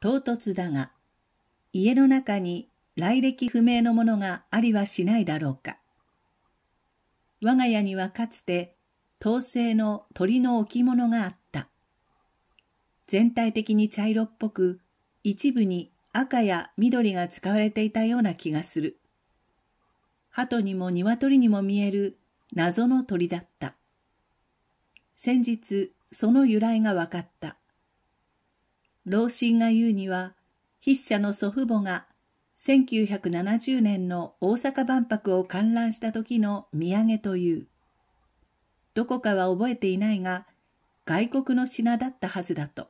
唐突だが、家の中に来歴不明のものがありはしないだろうか。我が家にはかつて、陶製の鳥の置物があった。全体的に茶色っぽく、一部に赤や緑が使われていたような気がする。鳩にも鶏にも見える謎の鳥だった。先日、その由来が分かった。老親が言うには、筆者の祖父母が1970年の大阪万博を観覧した時の土産という。どこかは覚えていないが、外国の品だったはずだと。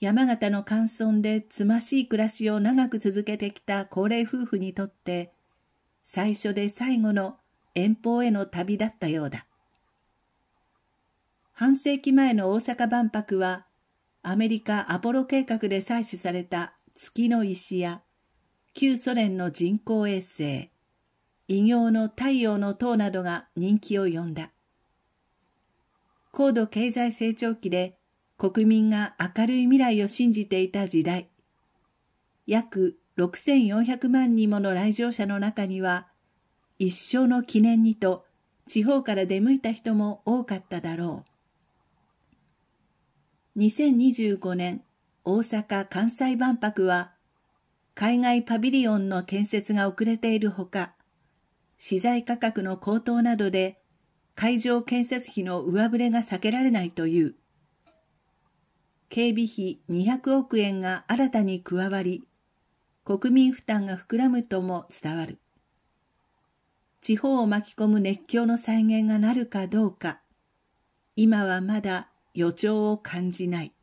山形の寒村でつましい暮らしを長く続けてきた高齢夫婦にとって、最初で最後の遠方への旅だったようだ。半世紀前の大阪万博は、アメリカアポロ計画で採取された月の石や旧ソ連の人工衛星異形の太陽の塔などが人気を呼んだ高度経済成長期で国民が明るい未来を信じていた時代約6400万人もの来場者の中には一生の記念にと地方から出向いた人も多かっただろう。2025年大阪・関西万博は、海外パビリオンの建設が遅れているほか、資材価格の高騰などで会場建設費の上振れが避けられないという。警備費200億円が新たに加わり、国民負担が膨らむとも伝わる。地方を巻き込む熱狂の再現がなるかどうか、今はまだ予兆を感じない。